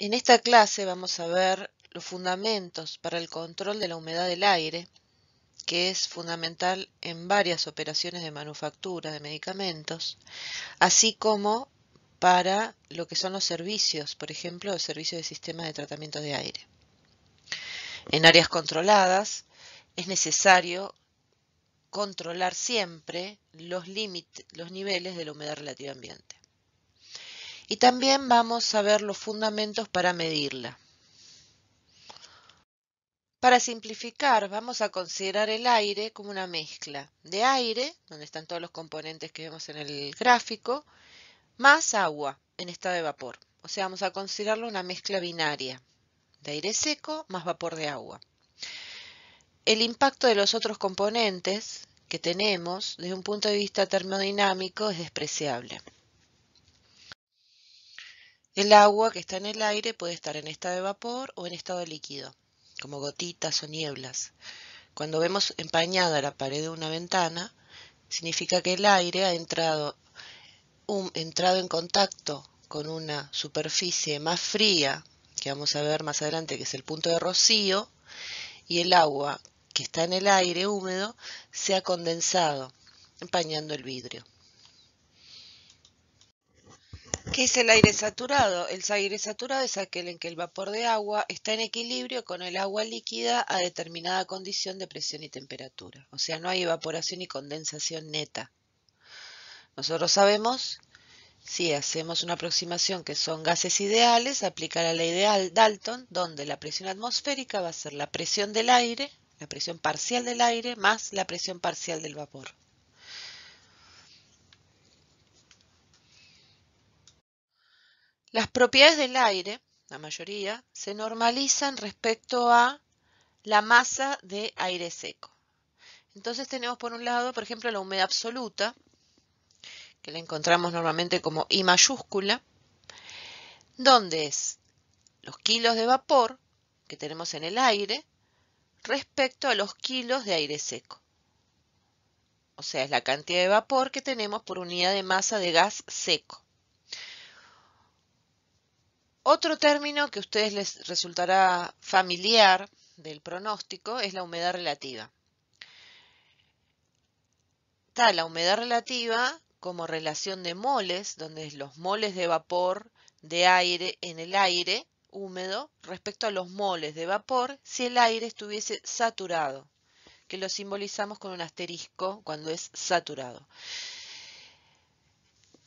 En esta clase vamos a ver los fundamentos para el control de la humedad del aire, que es fundamental en varias operaciones de manufactura de medicamentos, así como para lo que son los servicios, por ejemplo, el servicio de sistemas de tratamiento de aire. En áreas controladas es necesario controlar siempre los, límites, los niveles de la humedad relativa ambiente. Y también vamos a ver los fundamentos para medirla. Para simplificar, vamos a considerar el aire como una mezcla de aire, donde están todos los componentes que vemos en el gráfico, más agua en estado de vapor. O sea, vamos a considerarlo una mezcla binaria de aire seco más vapor de agua. El impacto de los otros componentes que tenemos desde un punto de vista termodinámico es despreciable. El agua que está en el aire puede estar en estado de vapor o en estado líquido, como gotitas o nieblas. Cuando vemos empañada la pared de una ventana, significa que el aire ha entrado, entrado en contacto con una superficie más fría, que vamos a ver más adelante, que es el punto de rocío, y el agua que está en el aire húmedo se ha condensado, empañando el vidrio. ¿Qué es el aire saturado? El aire saturado es aquel en que el vapor de agua está en equilibrio con el agua líquida a determinada condición de presión y temperatura. O sea, no hay evaporación y condensación neta. Nosotros sabemos, si hacemos una aproximación que son gases ideales, a la ideal Dalton, donde la presión atmosférica va a ser la presión del aire, la presión parcial del aire, más la presión parcial del vapor. Las propiedades del aire, la mayoría, se normalizan respecto a la masa de aire seco. Entonces tenemos por un lado, por ejemplo, la humedad absoluta, que la encontramos normalmente como I mayúscula, donde es los kilos de vapor que tenemos en el aire respecto a los kilos de aire seco. O sea, es la cantidad de vapor que tenemos por unidad de masa de gas seco. Otro término que a ustedes les resultará familiar del pronóstico es la humedad relativa. Está la humedad relativa como relación de moles, donde es los moles de vapor de aire en el aire húmedo respecto a los moles de vapor si el aire estuviese saturado, que lo simbolizamos con un asterisco cuando es saturado.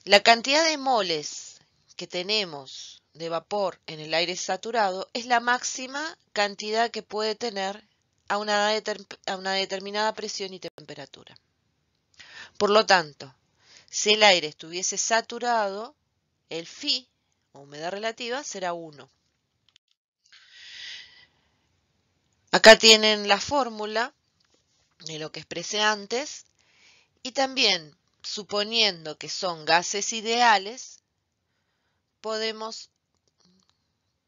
La cantidad de moles que tenemos de vapor en el aire saturado es la máxima cantidad que puede tener a una, determinada presión y temperatura. Por lo tanto, si el aire estuviese saturado, el φ, o humedad relativa, será 1. Acá tienen la fórmula de lo que expresé antes y también, suponiendo que son gases ideales, podemos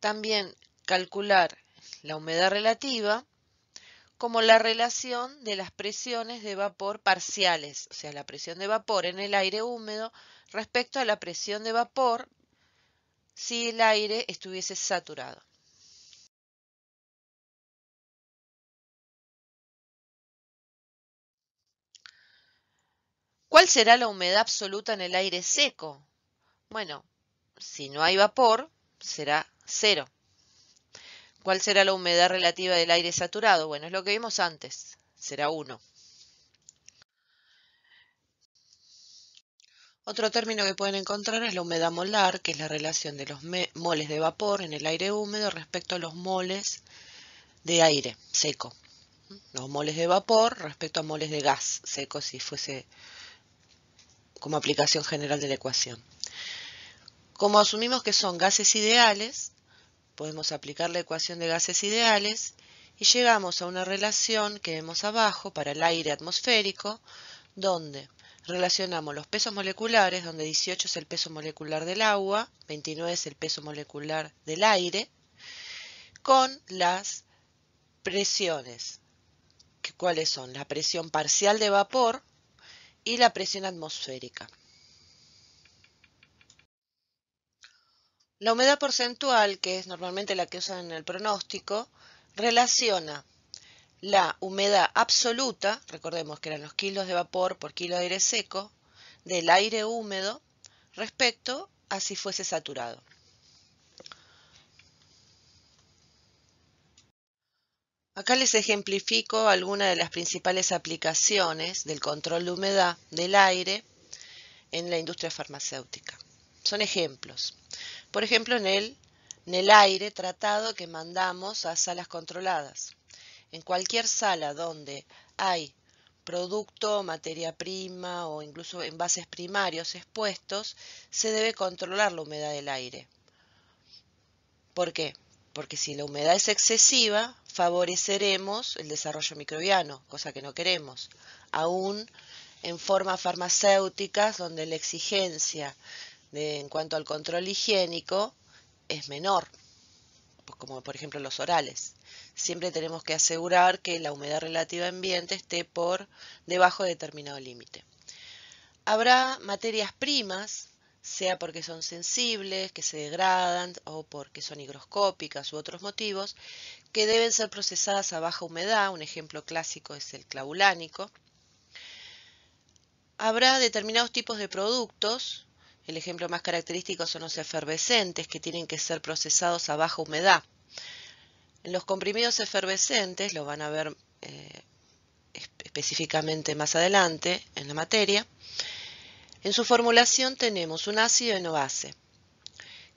también calcular la humedad relativa como la relación de las presiones de vapor parciales, o sea, la presión de vapor en el aire húmedo respecto a la presión de vapor si el aire estuviese saturado. ¿Cuál será la humedad absoluta en el aire seco? Bueno, si no hay vapor, será cero. ¿Cuál será la humedad relativa del aire saturado? Bueno, es lo que vimos antes, será uno. Otro término que pueden encontrar es la humedad molar, que es la relación de los moles de vapor en el aire húmedo respecto a los moles de aire seco. Los moles de vapor respecto a moles de gas seco, si fuese como aplicación general de la ecuación. Como asumimos que son gases ideales, podemos aplicar la ecuación de gases ideales y llegamos a una relación que vemos abajo para el aire atmosférico, donde relacionamos los pesos moleculares, donde 18 es el peso molecular del agua, 29 es el peso molecular del aire, con las presiones. ¿Cuáles son? La presión parcial de vapor y la presión atmosférica. La humedad porcentual, que es normalmente la que usan en el pronóstico, relaciona la humedad absoluta, recordemos que eran los kilos de vapor por kilo de aire seco, del aire húmedo respecto a si fuese saturado. Acá les ejemplifico algunas de las principales aplicaciones del control de humedad del aire en la industria farmacéutica. Son ejemplos por ejemplo en el, aire tratado que mandamos a salas controladas. En cualquier sala donde hay producto, materia prima o incluso envases primarios expuestos, se debe controlar la humedad del aire. ¿Por qué? Porque si la humedad es excesiva, favoreceremos el desarrollo microbiano, cosa que no queremos. Aún en formas farmacéuticas donde la exigencia en cuanto al control higiénico es menor, pues como por ejemplo los orales. Siempre tenemos que asegurar que la humedad relativa ambiente esté por debajo de determinado límite. Habrá materias primas, sea porque son sensibles, que se degradan o porque son higroscópicas u otros motivos, que deben ser procesadas a baja humedad. Un ejemplo clásico es el clavulánico. Habrá determinados tipos de productos el ejemplo más característico son los efervescentes que tienen que ser procesados a baja humedad. Los comprimidos efervescentes, lo van a ver eh, específicamente más adelante en la materia, en su formulación tenemos un ácido en base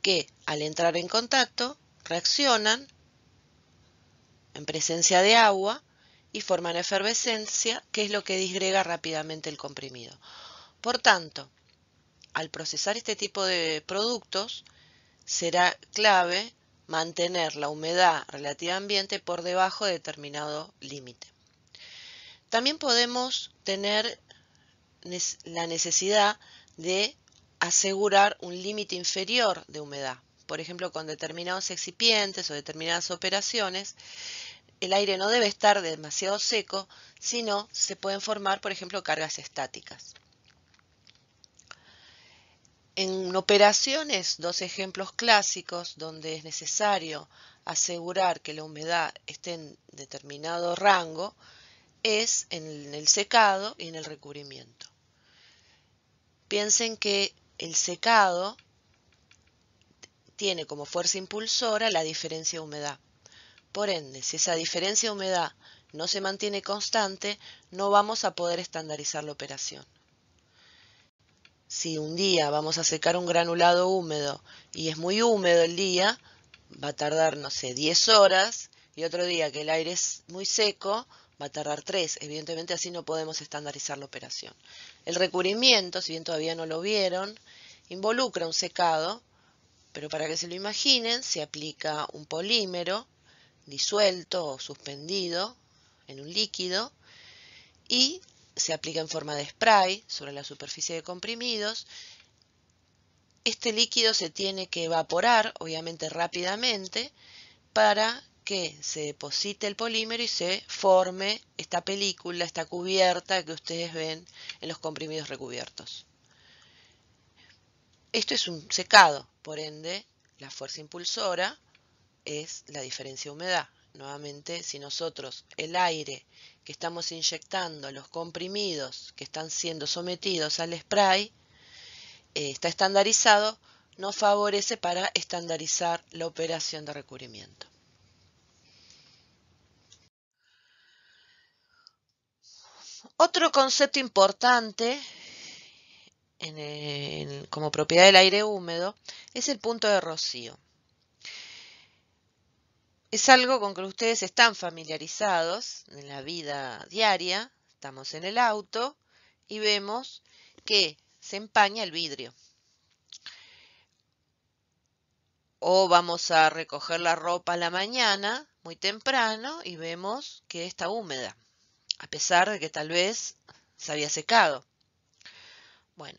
que al entrar en contacto reaccionan en presencia de agua y forman efervescencia, que es lo que disgrega rápidamente el comprimido. Por tanto, al procesar este tipo de productos será clave mantener la humedad relativa ambiente por debajo de determinado límite. También podemos tener la necesidad de asegurar un límite inferior de humedad. Por ejemplo, con determinados excipientes o determinadas operaciones, el aire no debe estar demasiado seco, sino se pueden formar, por ejemplo, cargas estáticas. En operaciones, dos ejemplos clásicos donde es necesario asegurar que la humedad esté en determinado rango es en el secado y en el recubrimiento. Piensen que el secado tiene como fuerza impulsora la diferencia de humedad. Por ende, si esa diferencia de humedad no se mantiene constante, no vamos a poder estandarizar la operación si un día vamos a secar un granulado húmedo y es muy húmedo el día, va a tardar, no sé, 10 horas, y otro día que el aire es muy seco, va a tardar 3. Evidentemente así no podemos estandarizar la operación. El recubrimiento, si bien todavía no lo vieron, involucra un secado, pero para que se lo imaginen, se aplica un polímero disuelto o suspendido en un líquido y se aplica en forma de spray sobre la superficie de comprimidos. Este líquido se tiene que evaporar, obviamente rápidamente, para que se deposite el polímero y se forme esta película, esta cubierta que ustedes ven en los comprimidos recubiertos. Esto es un secado, por ende, la fuerza impulsora es la diferencia de humedad nuevamente, si nosotros el aire que estamos inyectando, los comprimidos que están siendo sometidos al spray, eh, está estandarizado, nos favorece para estandarizar la operación de recubrimiento. Otro concepto importante como propiedad del aire húmedo es el punto de rocío es algo con que ustedes están familiarizados en la vida diaria. Estamos en el auto y vemos que se empaña el vidrio. O vamos a recoger la ropa a la mañana, muy temprano, y vemos que está húmeda, a pesar de que tal vez se había secado. Bueno,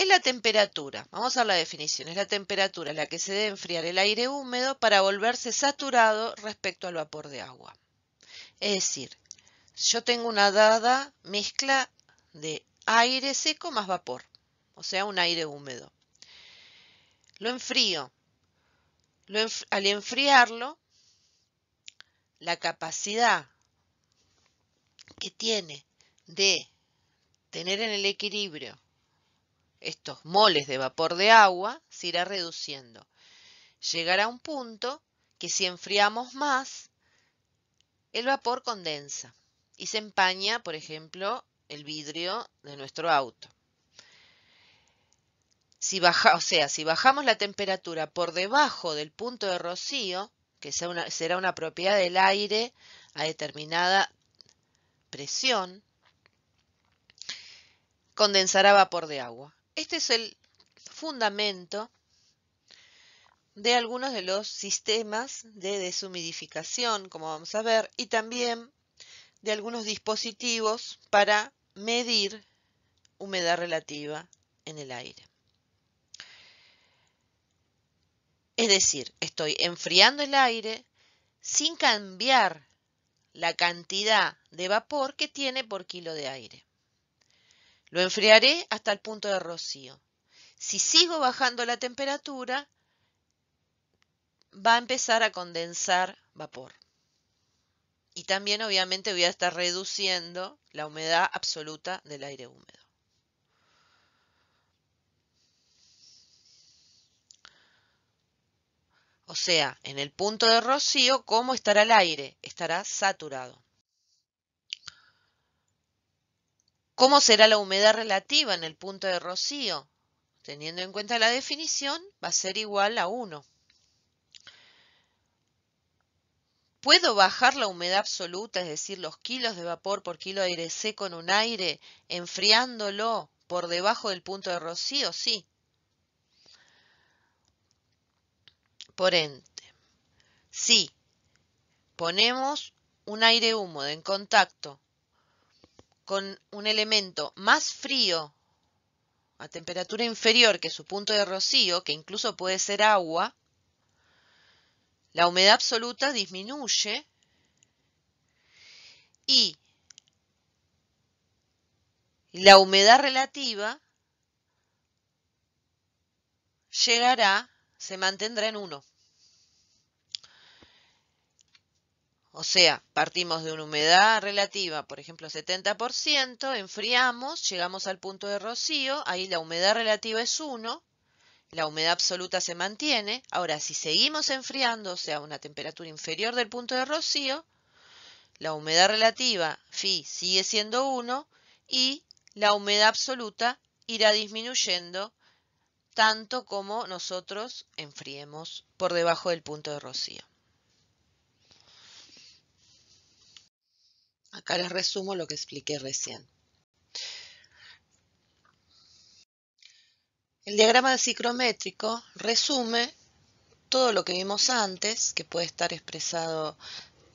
es la temperatura, vamos a la definición, es la temperatura a la que se debe enfriar el aire húmedo para volverse saturado respecto al vapor de agua. Es decir, yo tengo una dada mezcla de aire seco más vapor, o sea, un aire húmedo. Lo enfrío. al enfriarlo, la capacidad que tiene de tener en el equilibrio estos moles de vapor de agua se irá reduciendo. Llegará un punto que si enfriamos más, el vapor condensa y se empaña, por ejemplo, el vidrio de nuestro auto. Si baja, o sea, si bajamos la temperatura por debajo del punto de rocío, que será una propiedad del aire a determinada presión, condensará vapor de agua este es el fundamento de algunos de los sistemas de deshumidificación, como vamos a ver, y también de algunos dispositivos para medir humedad relativa en el aire. Es decir, estoy enfriando el aire sin cambiar la cantidad de vapor que tiene por kilo de aire. Lo enfriaré hasta el punto de rocío. Si sigo bajando la temperatura, va a empezar a condensar vapor. Y también obviamente voy a estar reduciendo la humedad absoluta del aire húmedo. O sea, en el punto de rocío, ¿cómo estará el aire? Estará saturado. ¿Cómo será la humedad relativa en el punto de rocío? Teniendo en cuenta la definición, va a ser igual a 1. ¿Puedo bajar la humedad absoluta, es decir, los kilos de vapor por kilo de aire seco en un aire, enfriándolo por debajo del punto de rocío? Sí. Por ende, si ponemos un aire húmedo en contacto con un elemento más frío a temperatura inferior que su punto de rocío, que incluso puede ser agua, la humedad absoluta disminuye y la humedad relativa llegará, se mantendrá en 1. O sea, partimos de una humedad relativa, por ejemplo, 70%, enfriamos, llegamos al punto de rocío, ahí la humedad relativa es 1, la humedad absoluta se mantiene. Ahora, si seguimos enfriando, o sea, una temperatura inferior del punto de rocío, la humedad relativa, φ sigue siendo 1 y la humedad absoluta irá disminuyendo tanto como nosotros enfriemos por debajo del punto de rocío. Acá les resumo lo que expliqué recién. El diagrama cicrométrico resume todo lo que vimos antes, que puede estar expresado,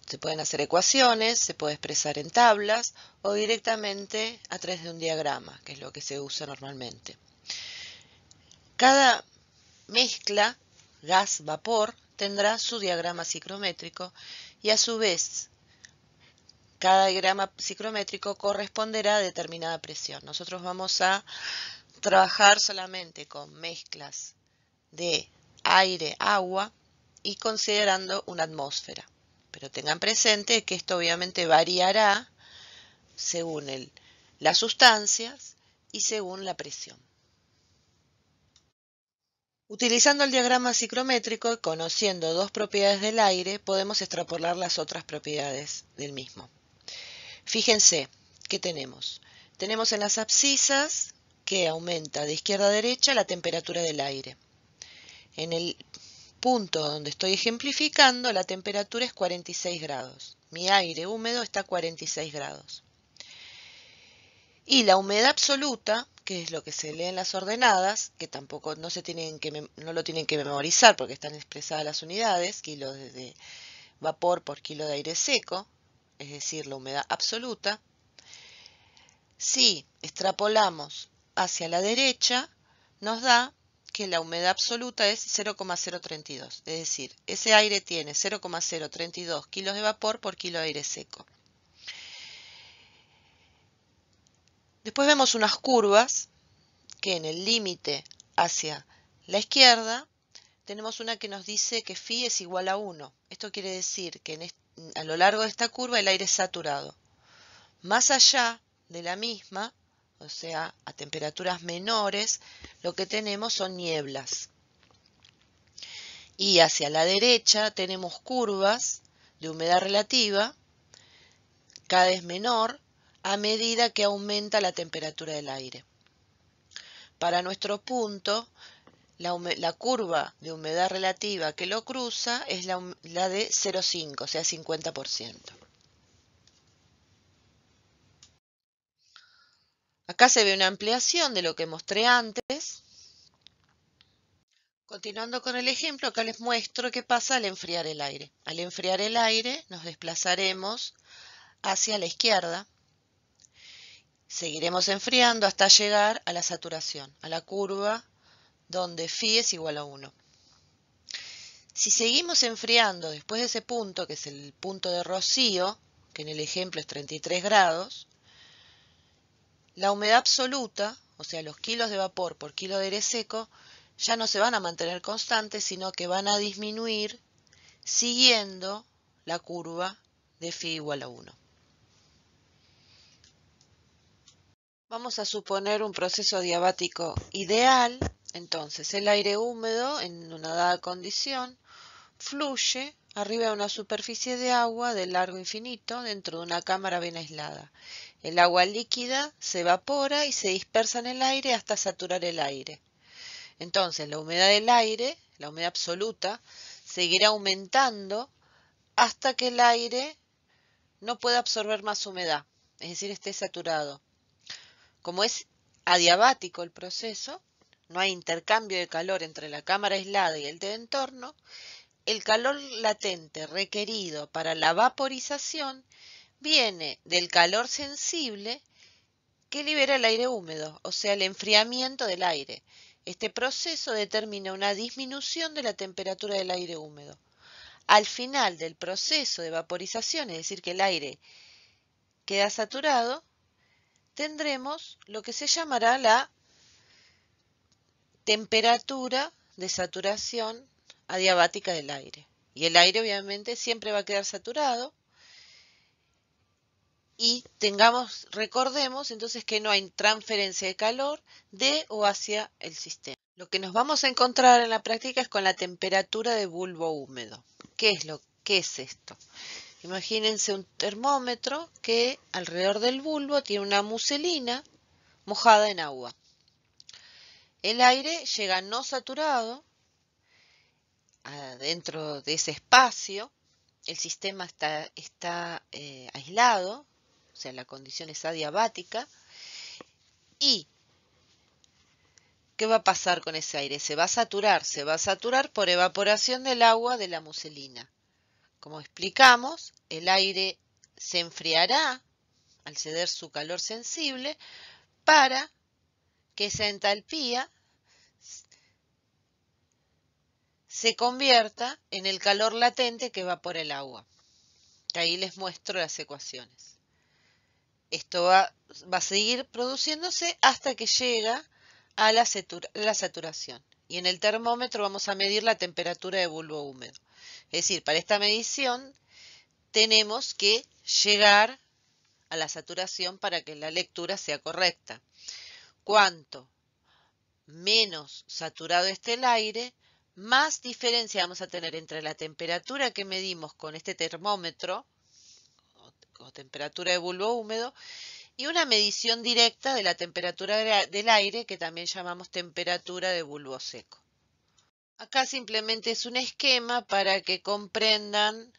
se pueden hacer ecuaciones, se puede expresar en tablas o directamente a través de un diagrama, que es lo que se usa normalmente. Cada mezcla, gas, vapor, tendrá su diagrama cicrométrico y a su vez cada diagrama psicrométrico corresponderá a determinada presión. Nosotros vamos a trabajar solamente con mezclas de aire-agua y considerando una atmósfera. Pero tengan presente que esto obviamente variará según las sustancias y según la presión. Utilizando el diagrama psicrométrico y conociendo dos propiedades del aire, podemos extrapolar las otras propiedades del mismo. Fíjense, ¿qué tenemos? Tenemos en las abscisas que aumenta de izquierda a derecha la temperatura del aire. En el punto donde estoy ejemplificando, la temperatura es 46 grados. Mi aire húmedo está a 46 grados. Y la humedad absoluta, que es lo que se lee en las ordenadas, que tampoco no, tienen que, no lo tienen que memorizar porque están expresadas las unidades, kilos de vapor por kilo de aire seco, es decir, la humedad absoluta, si extrapolamos hacia la derecha, nos da que la humedad absoluta es 0,032. Es decir, ese aire tiene 0,032 kilos de vapor por kilo de aire seco. Después vemos unas curvas que en el límite hacia la izquierda tenemos una que nos dice que phi es igual a 1. Esto quiere decir que en este a lo largo de esta curva el aire es saturado. Más allá de la misma, o sea, a temperaturas menores, lo que tenemos son nieblas. Y hacia la derecha tenemos curvas de humedad relativa, cada vez menor, a medida que aumenta la temperatura del aire. Para nuestro punto, la, curva de humedad relativa que lo cruza es la, la de 0,5, o sea, 50%. Acá se ve una ampliación de lo que mostré antes. Continuando con el ejemplo, acá les muestro qué pasa al enfriar el aire. Al enfriar el aire nos desplazaremos hacia la izquierda. Seguiremos enfriando hasta llegar a la saturación, a la curva donde phi es igual a 1. Si seguimos enfriando después de ese punto, que es el punto de rocío, que en el ejemplo es 33 grados, la humedad absoluta, o sea, los kilos de vapor por kilo de aire seco, ya no se van a mantener constantes, sino que van a disminuir siguiendo la curva de phi igual a 1. Vamos a suponer un proceso diabático ideal entonces, el aire húmedo en una dada condición fluye arriba de una superficie de agua de largo infinito dentro de una cámara bien aislada. El agua líquida se evapora y se dispersa en el aire hasta saturar el aire. Entonces, la humedad del aire, la humedad absoluta, seguirá aumentando hasta que el aire no pueda absorber más humedad, es decir, esté saturado. Como es adiabático el proceso, no hay intercambio de calor entre la cámara aislada y el de entorno, el calor latente requerido para la vaporización viene del calor sensible que libera el aire húmedo, o sea, el enfriamiento del aire. Este proceso determina una disminución de la temperatura del aire húmedo. Al final del proceso de vaporización, es decir, que el aire queda saturado, tendremos lo que se llamará la temperatura de saturación adiabática del aire. Y el aire obviamente siempre va a quedar saturado. Y tengamos, recordemos entonces que no hay transferencia de calor de o hacia el sistema. Lo que nos vamos a encontrar en la práctica es con la temperatura de bulbo húmedo. ¿Qué es, lo, qué es esto? Imagínense un termómetro que alrededor del bulbo tiene una muselina mojada en agua. El aire llega no saturado ah, dentro de ese espacio, el sistema está, está eh, aislado, o sea, la condición es adiabática, y ¿qué va a pasar con ese aire? Se va a saturar, se va a saturar por evaporación del agua de la muselina. Como explicamos, el aire se enfriará al ceder su calor sensible para que esa entalpía se convierta en el calor latente que va por el agua. Ahí les muestro las ecuaciones. Esto va, a seguir produciéndose hasta que llega a la, la saturación. Y en el termómetro vamos a medir la temperatura de bulbo húmedo. Es decir, para esta medición tenemos que llegar a la saturación para que la lectura sea correcta. Cuanto menos saturado esté el aire, más diferencia vamos a tener entre la temperatura que medimos con este termómetro o, temperatura de bulbo húmedo y una medición directa de la temperatura del aire que también llamamos temperatura de bulbo seco. Acá simplemente es un esquema para que comprendan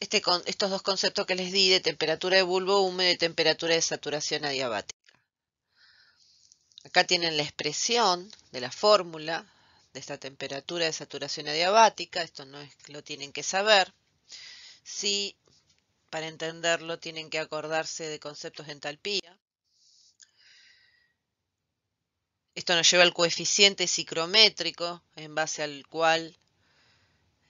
este estos dos conceptos que les di de temperatura de bulbo húmedo y temperatura de saturación adiabática. Acá tienen la expresión de la fórmula de esta temperatura de saturación adiabática. Esto no es lo tienen que saber. Si, para entenderlo tienen que acordarse de conceptos de entalpía. Esto nos lleva al coeficiente cicrométrico en base al cual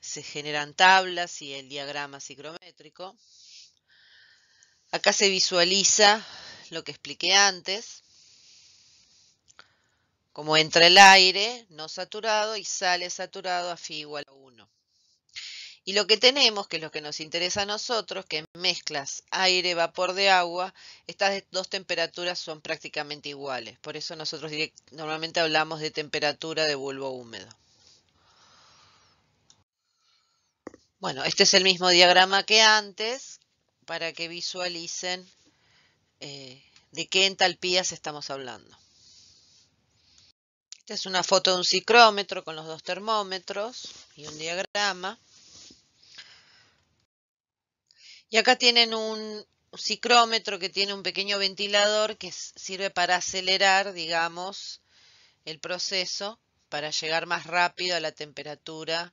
se generan tablas y el diagrama cicrométrico. Acá se visualiza lo que expliqué antes como entra el aire no saturado y sale saturado a fi igual a 1. Y lo que tenemos, que es lo que nos interesa a nosotros, que mezclas aire, vapor de agua, estas dos temperaturas son prácticamente iguales. Por eso nosotros normalmente hablamos de temperatura de bulbo húmedo. Bueno, este es el mismo diagrama que antes para que visualicen eh, de qué entalpías estamos hablando. Esta es una foto de un cicrómetro con los dos termómetros y un diagrama. Y acá tienen un cicrómetro que tiene un pequeño ventilador que sirve para acelerar, digamos, el proceso para llegar más rápido a la temperatura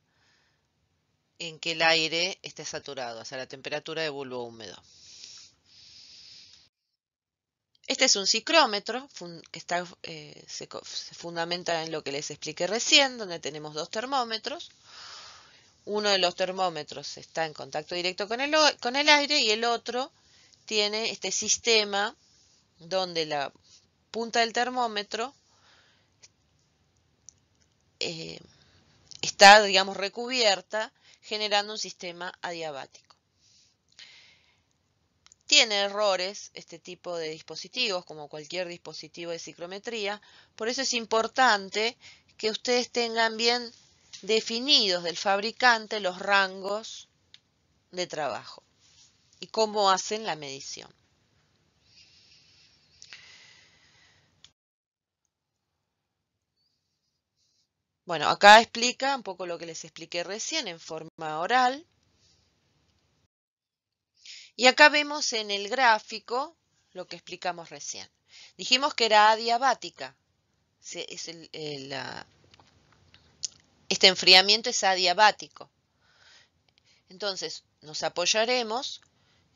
en que el aire esté saturado, o sea, la temperatura de bulbo húmedo. Este es un ciclómetro que está, eh, se, fundamenta en lo que les expliqué recién, donde tenemos dos termómetros. Uno de los termómetros está en contacto directo con el, con el aire y el otro tiene este sistema donde la punta del termómetro eh, está, digamos, recubierta, generando un sistema adiabático. Tiene errores este tipo de dispositivos, como cualquier dispositivo de ciclometría, por eso es importante que ustedes tengan bien definidos del fabricante los rangos de trabajo y cómo hacen la medición. Bueno, acá explica un poco lo que les expliqué recién en forma oral. Y acá vemos en el gráfico lo que explicamos recién. Dijimos que era adiabática. Ah, este enfriamiento es adiabático. Entonces nos apoyaremos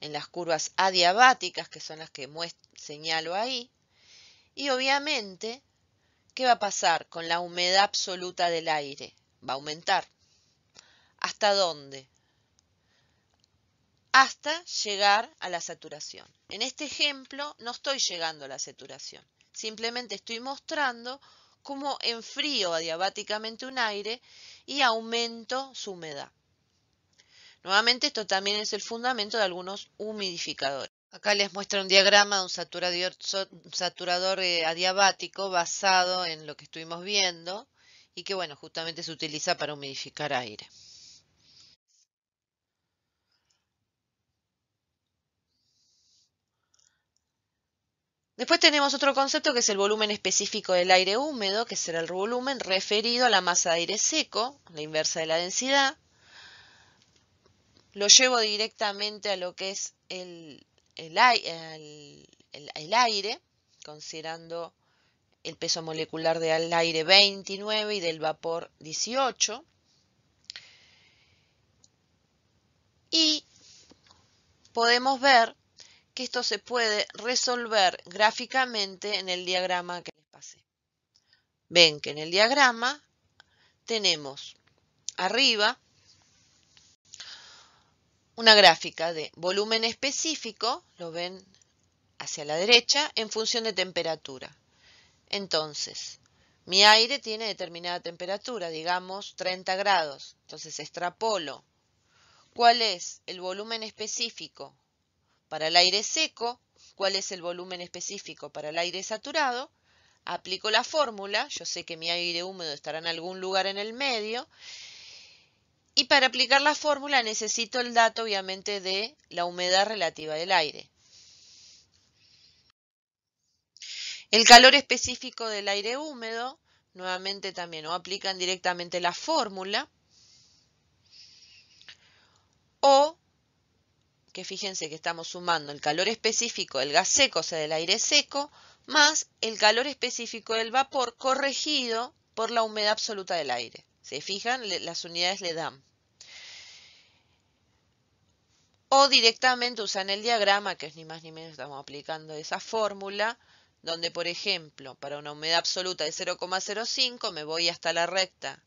en las curvas adiabáticas, que son las que señalo ahí. Y obviamente, ¿qué va a pasar con la humedad absoluta del aire? Va a aumentar. ¿Hasta dónde? hasta llegar a la saturación. En este ejemplo no estoy llegando a la saturación, simplemente estoy mostrando cómo enfrío adiabáticamente un aire y aumento su humedad. Nuevamente esto también es el fundamento de algunos humidificadores. Acá les muestro un diagrama de un saturador, eh, adiabático basado en lo que estuvimos viendo y que bueno, justamente se utiliza para humidificar aire. Después tenemos otro concepto que es el volumen específico del aire húmedo, que será el volumen referido a la masa de aire seco, la inversa de la densidad. Lo llevo directamente a lo que es el, aire, considerando el peso molecular del aire 29 y del vapor 18. Y podemos ver que esto se puede resolver gráficamente en el diagrama que les pasé. Ven que en el diagrama tenemos arriba una gráfica de volumen específico, lo ven hacia la derecha, en función de temperatura. Entonces, mi aire tiene determinada temperatura, digamos 30 grados. Entonces, extrapolo. ¿Cuál es el volumen específico para el aire seco, cuál es el volumen específico para el aire saturado, aplico la fórmula, yo sé que mi aire húmedo estará en algún lugar en el medio, y para aplicar la fórmula necesito el dato obviamente de la humedad relativa del aire. El calor específico del aire húmedo, nuevamente también, o aplican directamente la fórmula, o que fíjense que estamos sumando el calor específico del gas seco, o sea, del aire seco, más el calor específico del vapor corregido por la humedad absoluta del aire. ¿Se fijan? las unidades le dan. O directamente usan el diagrama, que es ni más ni menos estamos aplicando esa fórmula, donde por ejemplo, para una humedad absoluta de 0,05 me voy hasta la recta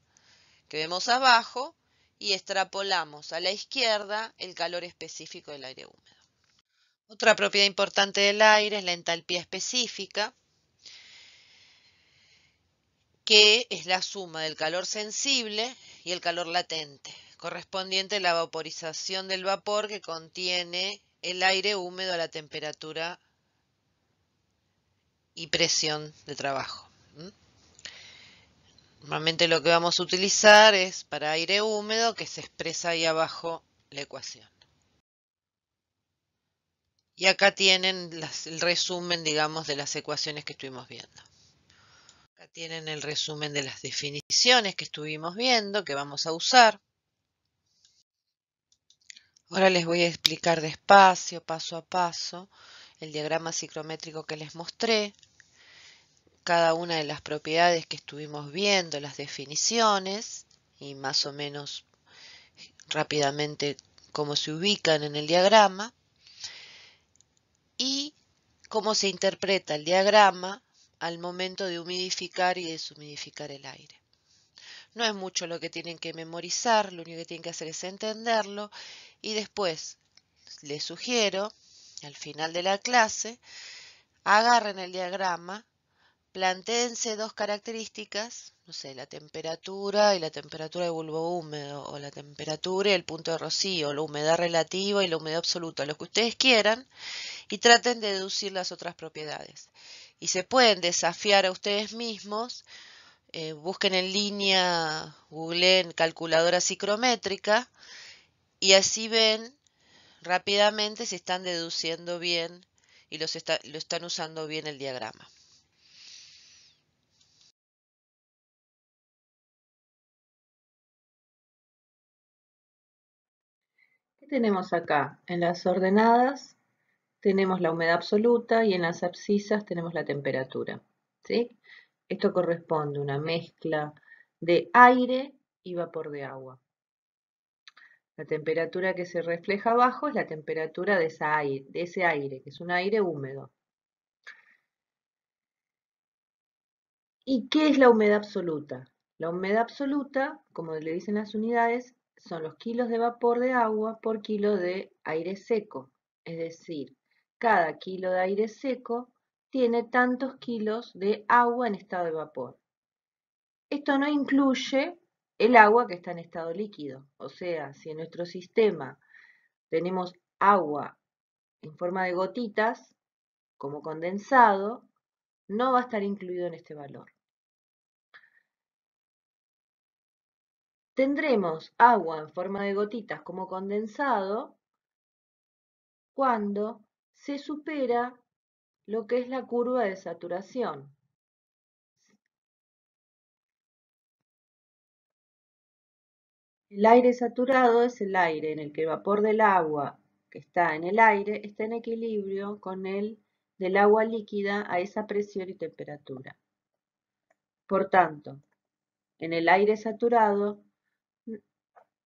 que vemos abajo y extrapolamos a la izquierda el calor específico del aire húmedo. Otra propiedad importante del aire es la entalpía específica, que es la suma del calor sensible y el calor latente, correspondiente a la vaporización del vapor que contiene el aire húmedo a la temperatura y presión de trabajo. Normalmente lo que vamos a utilizar es para aire húmedo que se expresa ahí abajo la ecuación. Y acá tienen el resumen, digamos, de las ecuaciones que estuvimos viendo. Acá tienen el resumen de las definiciones que estuvimos viendo, que vamos a usar. Ahora les voy a explicar despacio, paso a paso, el diagrama ciclométrico que les mostré cada una de las propiedades que estuvimos viendo, las definiciones y más o menos rápidamente cómo se ubican en el diagrama y cómo se interpreta el diagrama al momento de humidificar y deshumidificar el aire. No es mucho lo que tienen que memorizar, lo único que tienen que hacer es entenderlo y después les sugiero, al final de la clase, agarren el diagrama Plantéense dos características, no sé, la temperatura y la temperatura de bulbo húmedo, o la temperatura y el punto de rocío, la humedad relativa y la humedad absoluta, lo que ustedes quieran, y traten de deducir las otras propiedades. Y se pueden desafiar a ustedes mismos, eh, busquen en línea, googleen calculadora psicrométrica, y así ven rápidamente si están deduciendo bien y los lo están usando bien el diagrama. tenemos acá? En las ordenadas tenemos la humedad absoluta y en las abscisas tenemos la temperatura. ¿sí? Esto corresponde a una mezcla de aire y vapor de agua. La temperatura que se refleja abajo es la temperatura de, de ese aire, que es un aire húmedo. ¿Y qué es la humedad absoluta? La humedad absoluta, como le dicen las unidades, son los kilos de vapor de agua por kilo de aire seco. Es decir, cada kilo de aire seco tiene tantos kilos de agua en estado de vapor. Esto no incluye el agua que está en estado líquido. O sea, si en nuestro sistema tenemos agua en forma de gotitas, como condensado, no va a estar incluido en este valor. Tendremos agua en forma de gotitas como condensado cuando se supera lo que es la curva de saturación. El aire saturado es el aire en el que el vapor del agua que está en el aire está en equilibrio con el del agua líquida a esa presión y temperatura. Por tanto, en el aire saturado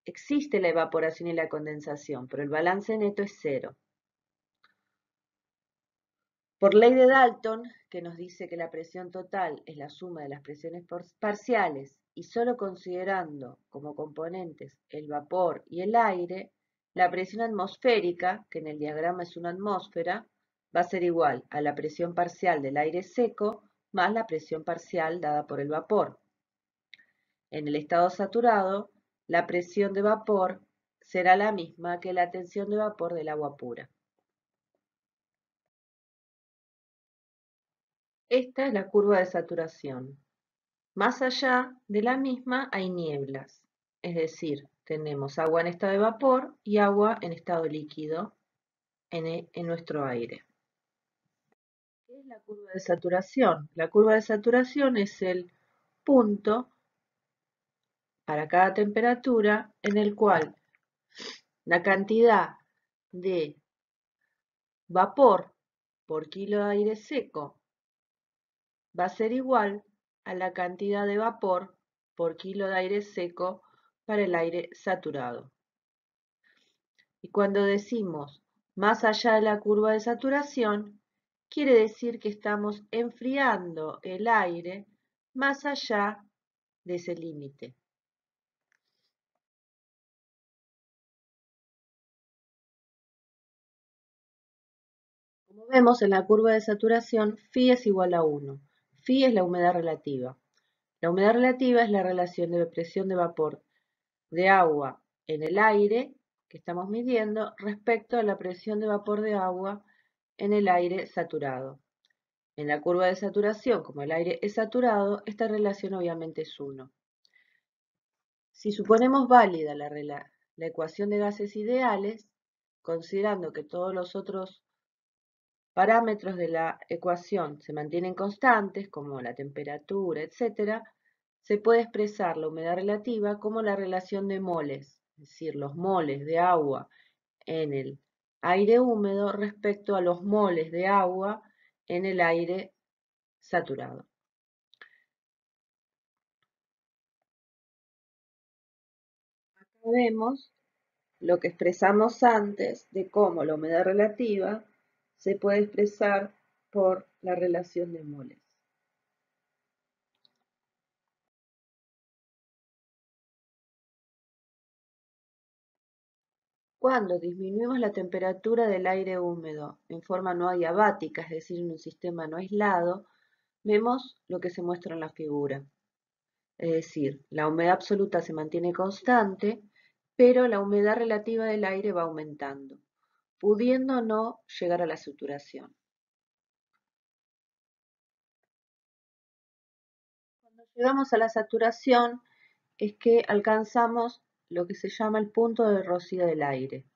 Existe la evaporación y la condensación, pero el balance neto es cero. Por ley de Dalton, que nos dice que la presión total es la suma de las presiones parciales y solo considerando como componentes el vapor y el aire, la presión atmosférica, que en el diagrama es una atmósfera, va a ser igual a la presión parcial del aire seco más la presión parcial dada por el vapor. En el estado saturado, la presión de vapor será la misma que la tensión de vapor del agua pura. Esta es la curva de saturación. Más allá de la misma hay nieblas, es decir, tenemos agua en estado de vapor y agua en estado líquido en, nuestro aire. ¿Qué es la curva de saturación? La curva de saturación es el punto para cada temperatura en el cual la cantidad de vapor por kilo de aire seco va a ser igual a la cantidad de vapor por kilo de aire seco para el aire saturado. Y cuando decimos más allá de la curva de saturación, quiere decir que estamos enfriando el aire más allá de ese límite. vemos en la curva de saturación, phi es igual a 1. Phi es la humedad relativa. La humedad relativa es la relación de presión de vapor de agua en el aire que estamos midiendo respecto a la presión de vapor de agua en el aire saturado. En la curva de saturación, como el aire es saturado, esta relación obviamente es 1. Si suponemos válida la, la, ecuación de gases ideales, considerando que todos los otros parámetros de la ecuación se mantienen constantes, como la temperatura, etcétera se puede expresar la humedad relativa como la relación de moles, es decir, los moles de agua en el aire húmedo respecto a los moles de agua en el aire saturado. Acá vemos lo que expresamos antes de cómo la humedad relativa se puede expresar por la relación de moles. Cuando disminuimos la temperatura del aire húmedo en forma no adiabática, es decir, en un sistema no aislado, vemos lo que se muestra en la figura. Es decir, la humedad absoluta se mantiene constante, pero la humedad relativa del aire va aumentando pudiendo no llegar a la saturación. Cuando llegamos a la saturación es que alcanzamos lo que se llama el punto de rocío del aire.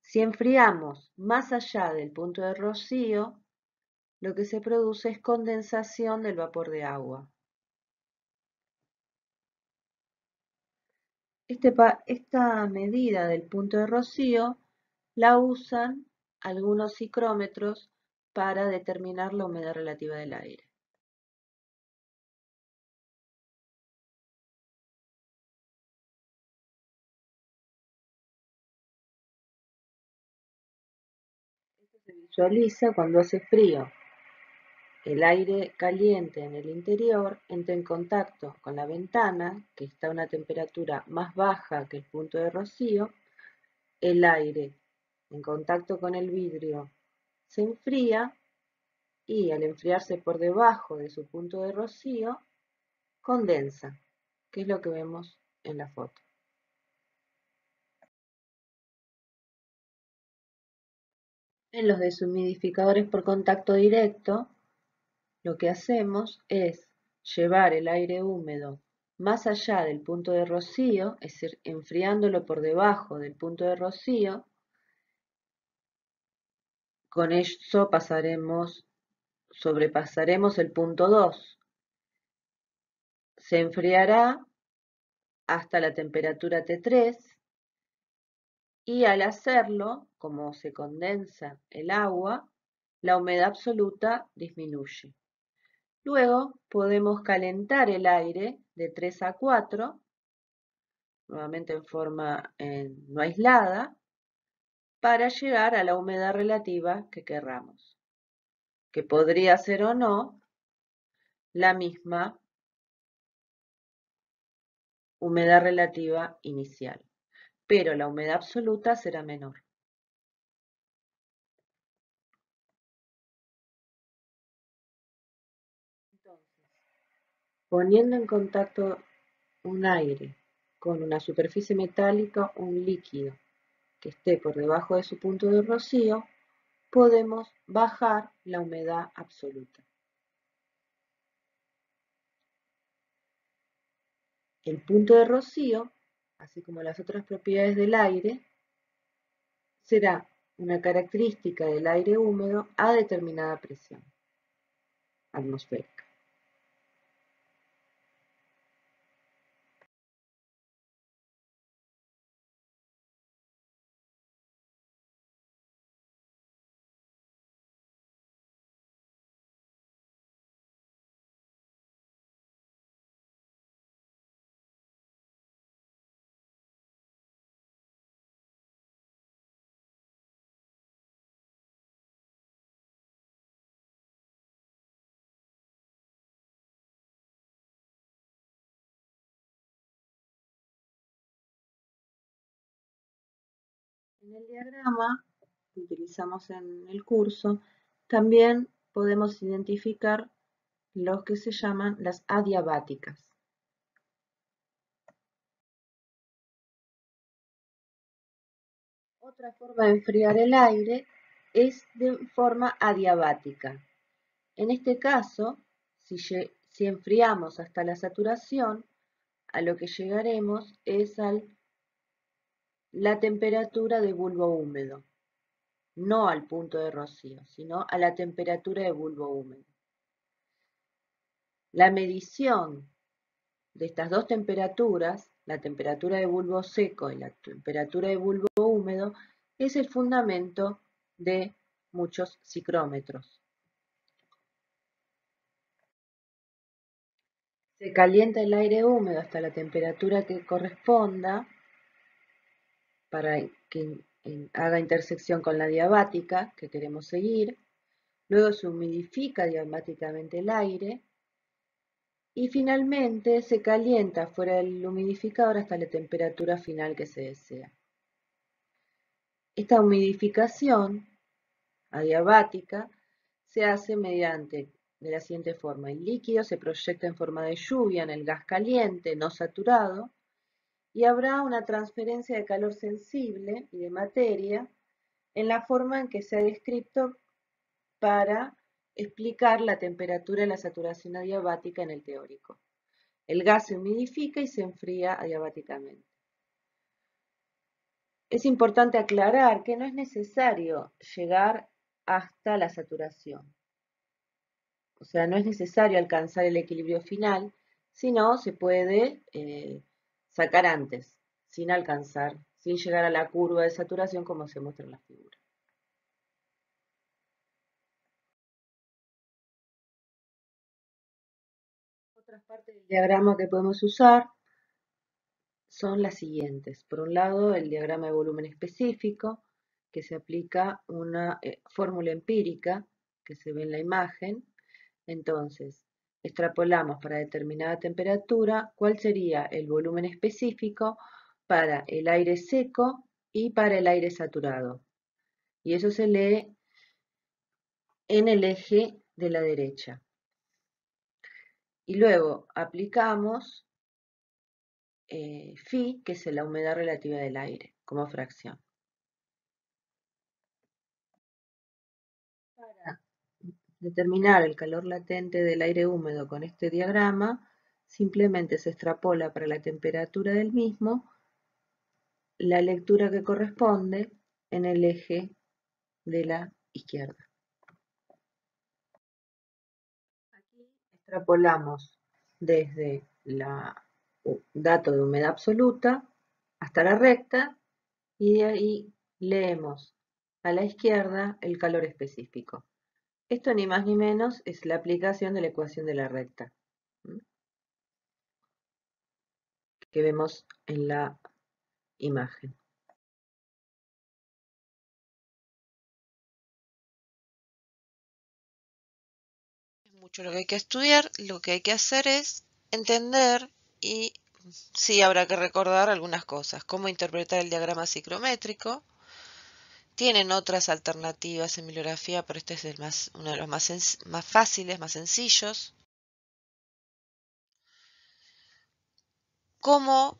Si enfriamos más allá del punto de rocío, lo que se produce es condensación del vapor de agua. Este esta medida del punto de rocío la usan algunos cicrómetros para determinar la humedad relativa del aire. Esto se visualiza cuando hace frío. El aire caliente en el interior entra en contacto con la ventana, que está a una temperatura más baja que el punto de rocío. El aire en contacto con el vidrio se enfría y al enfriarse por debajo de su punto de rocío, condensa, que es lo que vemos en la foto. En los deshumidificadores por contacto directo, lo que hacemos es llevar el aire húmedo más allá del punto de rocío, es decir, enfriándolo por debajo del punto de rocío, con eso pasaremos, sobrepasaremos el punto 2. Se enfriará hasta la temperatura T3 y al hacerlo, como se condensa el agua, la humedad absoluta disminuye. Luego podemos calentar el aire de 3 a 4, nuevamente en forma eh, no aislada, para llegar a la humedad relativa que querramos, que podría ser o no la misma humedad relativa inicial, pero la humedad absoluta será menor. poniendo en contacto un aire con una superficie metálica o un líquido que esté por debajo de su punto de rocío, podemos bajar la humedad absoluta. El punto de rocío, así como las otras propiedades del aire, será una característica del aire húmedo a determinada presión atmosférica. en el diagrama que utilizamos en el curso, también podemos identificar los que se llaman las adiabáticas. Otra forma de enfriar el aire es de forma adiabática. En este caso, si, si enfriamos hasta la saturación, a lo que llegaremos es al la temperatura de bulbo húmedo. No al punto de rocío, sino a la temperatura de bulbo húmedo. La medición de estas dos temperaturas, la temperatura de bulbo seco y la temperatura de bulbo húmedo, es el fundamento de muchos cicrómetros. Se calienta el aire húmedo hasta la temperatura que corresponda para que haga intersección con la diabática que queremos seguir. Luego se humidifica diabáticamente el aire. Y finalmente se calienta fuera del humidificador hasta la temperatura final que se desea. Esta humidificación adiabática se hace mediante de la siguiente forma. El líquido se proyecta en forma de lluvia en el gas caliente, no saturado, y habrá una transferencia de calor sensible y de materia en la forma en que se ha descrito para explicar la temperatura y la saturación adiabática en el teórico. El gas se humidifica y se enfría adiabáticamente. Es importante aclarar que no es necesario llegar hasta la saturación. O sea, no es necesario alcanzar el equilibrio final, sino se puede eh, sacar antes, sin alcanzar, sin llegar a la curva de saturación como se muestra en la figura. Otras partes del diagrama que podemos usar son las siguientes. Por un lado, el diagrama de volumen específico, que se aplica una eh, fórmula empírica que se ve en la imagen. Entonces, extrapolamos para determinada temperatura cuál sería el volumen específico para el aire seco y para el aire saturado. Y eso se lee en el eje de la derecha. Y luego aplicamos eh, phi, que es la humedad relativa del aire, como fracción. determinar el calor latente del aire húmedo con este diagrama, simplemente se extrapola para la temperatura del mismo la lectura que corresponde en el eje de la izquierda. Aquí extrapolamos desde el dato de humedad absoluta hasta la recta y de ahí leemos a la izquierda el calor específico. Esto ni más ni menos es la aplicación de la ecuación de la recta que vemos en la imagen. Mucho lo que hay que estudiar, lo que hay que hacer es entender y sí habrá que recordar algunas cosas, cómo interpretar el diagrama ciclométrico, tienen otras alternativas en bibliografía, pero este es el uno de los más, fáciles, más sencillos. ¿Cómo?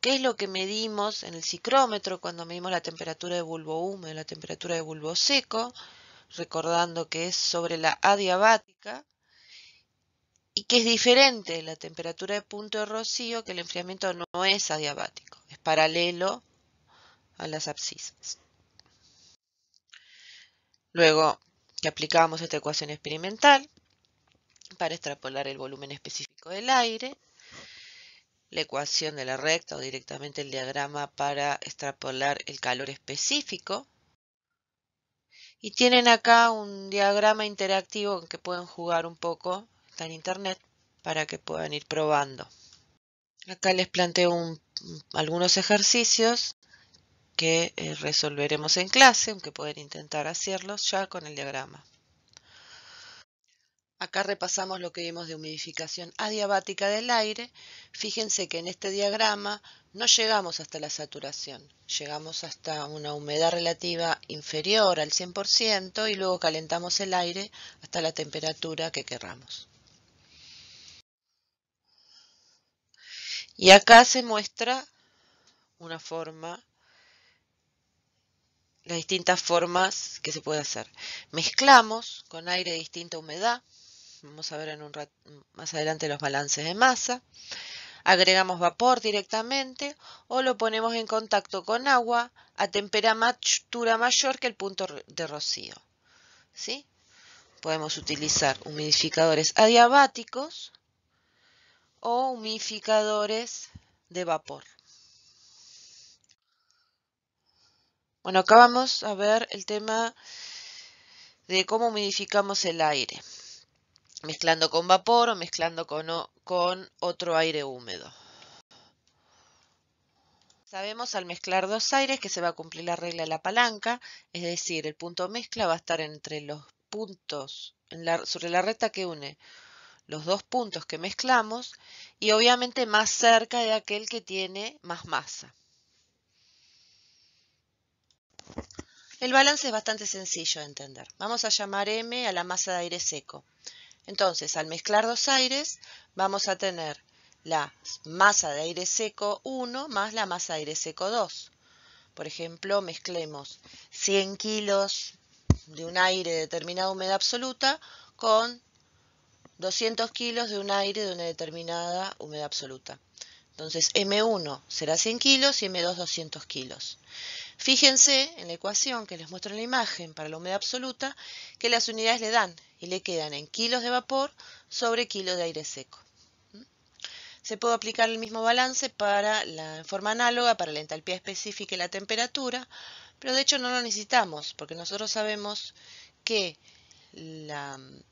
¿Qué es lo que medimos en el cicrómetro cuando medimos la temperatura de bulbo húmedo, la temperatura de bulbo seco? Recordando que es sobre la adiabática y que es diferente la temperatura de punto de rocío, que el enfriamiento no es adiabático, es paralelo a las abscisas. Luego que aplicamos esta ecuación experimental para extrapolar el volumen específico del aire, la ecuación de la recta o directamente el diagrama para extrapolar el calor específico. Y tienen acá un diagrama interactivo que pueden jugar un poco, está en internet, para que puedan ir probando. Acá les planteo algunos ejercicios que eh, resolveremos en clase, aunque pueden intentar hacerlo ya con el diagrama. Acá repasamos lo que vimos de humidificación adiabática del aire. Fíjense que en este diagrama no llegamos hasta la saturación, llegamos hasta una humedad relativa inferior al 100% y luego calentamos el aire hasta la temperatura que querramos. Y acá se muestra una forma las distintas formas que se puede hacer. Mezclamos con aire de distinta humedad, vamos a ver en un más adelante los balances de masa, agregamos vapor directamente o lo ponemos en contacto con agua a temperatura mayor que el punto de rocío. ¿Sí? Podemos utilizar humidificadores adiabáticos o humidificadores de vapor. Bueno, acá vamos a ver el tema de cómo humidificamos el aire, mezclando con vapor o mezclando con, otro aire húmedo. Sabemos al mezclar dos aires que se va a cumplir la regla de la palanca, es decir, el punto mezcla va a estar entre los puntos, sobre la recta que une los dos puntos que mezclamos y obviamente más cerca de aquel que tiene más masa. El balance es bastante sencillo de entender. Vamos a llamar M a la masa de aire seco. Entonces, al mezclar dos aires, vamos a tener la masa de aire seco 1 más la masa de aire seco 2. Por ejemplo, mezclemos 100 kilos de un aire de determinada humedad absoluta con 200 kilos de un aire de una determinada humedad absoluta. Entonces M1 será 100 kilos y M2 200 kilos. Fíjense en la ecuación que les muestro en la imagen para la humedad absoluta que las unidades le dan y le quedan en kilos de vapor sobre kilos de aire seco. Se puede aplicar el mismo balance para en forma análoga para la entalpía específica y la temperatura, pero de hecho no lo necesitamos porque nosotros sabemos que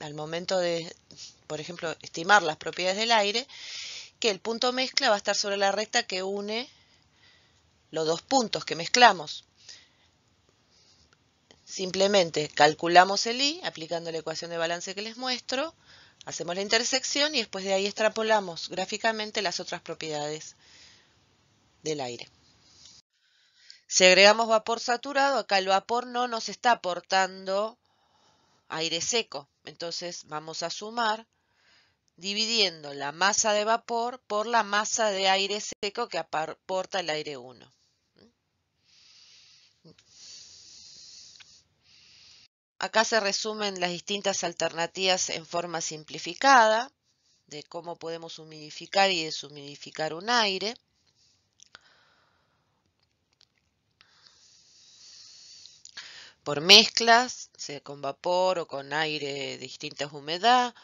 al momento de, por ejemplo, estimar las propiedades del aire, el punto mezcla va a estar sobre la recta que une los dos puntos que mezclamos. Simplemente calculamos el I aplicando la ecuación de balance que les muestro, hacemos la intersección y después de ahí extrapolamos gráficamente las otras propiedades del aire. Si agregamos vapor saturado, acá el vapor no nos está aportando aire seco. Entonces vamos a sumar dividiendo la masa de vapor por la masa de aire seco que aporta el aire 1. Acá se resumen las distintas alternativas en forma simplificada de cómo podemos humidificar y deshumidificar un aire. Por mezclas, sea con vapor o con aire de distintas humedad,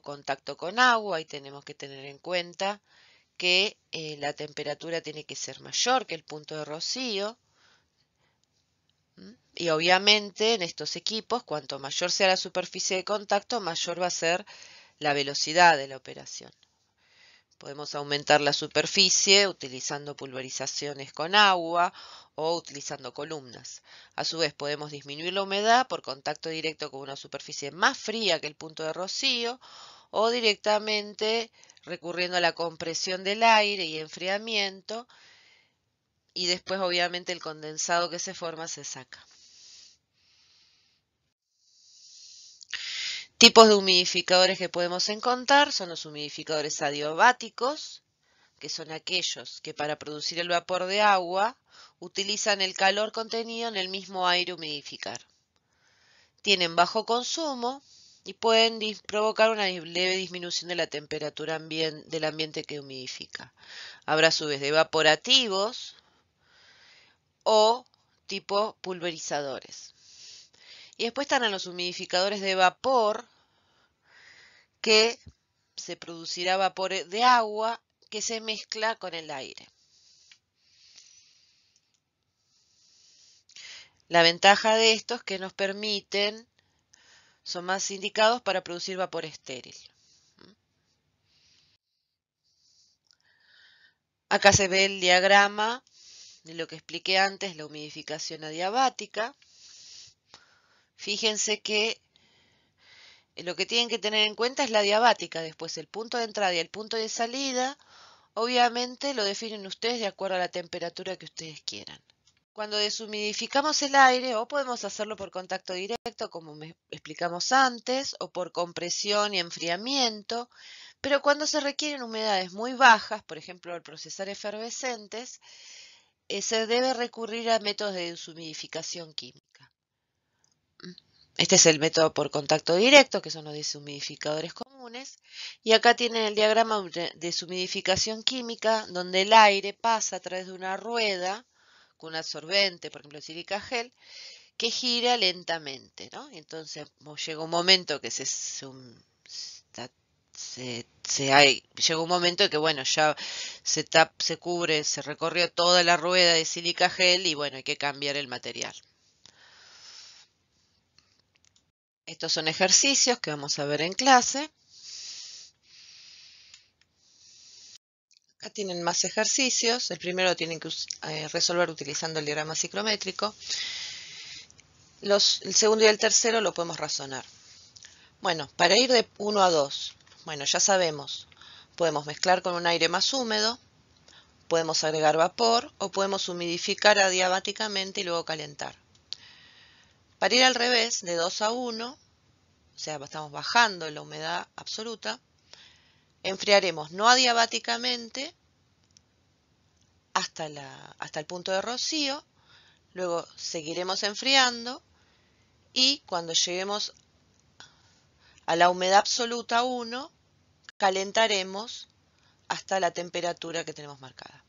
contacto con agua y tenemos que tener en cuenta que eh, la temperatura tiene que ser mayor que el punto de rocío. Y obviamente en estos equipos, cuanto mayor sea la superficie de contacto, mayor va a ser la velocidad de la operación. Podemos aumentar la superficie utilizando pulverizaciones con agua o utilizando columnas. A su vez podemos disminuir la humedad por contacto directo con una superficie más fría que el punto de rocío o directamente recurriendo a la compresión del aire y enfriamiento y después obviamente el condensado que se forma se saca. Tipos de humidificadores que podemos encontrar son los humidificadores adiabáticos, que son aquellos que para producir el vapor de agua utilizan el calor contenido en el mismo aire humidificar. Tienen bajo consumo y pueden provocar una leve disminución de la temperatura del ambiente que humidifica. Habrá a su vez de evaporativos o tipo pulverizadores. Y después están los humidificadores de vapor, que se producirá vapor de agua que se mezcla con el aire. La ventaja de estos es que nos permiten, son más indicados para producir vapor estéril. Acá se ve el diagrama de lo que expliqué antes, la humidificación adiabática. Fíjense que eh, lo que tienen que tener en cuenta es la diabática, después el punto de entrada y el punto de salida, obviamente lo definen ustedes de acuerdo a la temperatura que ustedes quieran. Cuando deshumidificamos el aire, o podemos hacerlo por contacto directo, como explicamos antes, o por compresión y enfriamiento, pero cuando se requieren humedades muy bajas, por ejemplo al procesar efervescentes, eh, se debe recurrir a métodos de deshumidificación química. Este es el método por contacto directo, que son los deshumidificadores comunes. Y acá tienen el diagrama de deshumidificación química, donde el aire pasa a través de una rueda con un absorbente, por ejemplo, silica gel, que gira lentamente. ¿no? Entonces llega un momento que se, se, llega un momento que bueno, ya se, tap, se cubre, se recorrió toda la rueda de silica gel y bueno, hay que cambiar el material. Estos son ejercicios que vamos a ver en clase. Acá tienen más ejercicios. El primero lo tienen que eh, resolver utilizando el diagrama ciclométrico. el segundo y el tercero lo podemos razonar. Bueno, para ir de 1 a 2, bueno, ya sabemos, podemos mezclar con un aire más húmedo, podemos agregar vapor o podemos humidificar adiabáticamente y luego calentar. Para ir al revés, de 2 a 1, o sea, estamos bajando la humedad absoluta, enfriaremos no adiabáticamente hasta, hasta el punto de rocío, luego seguiremos enfriando y cuando lleguemos a la humedad absoluta 1, calentaremos hasta la temperatura que tenemos marcada.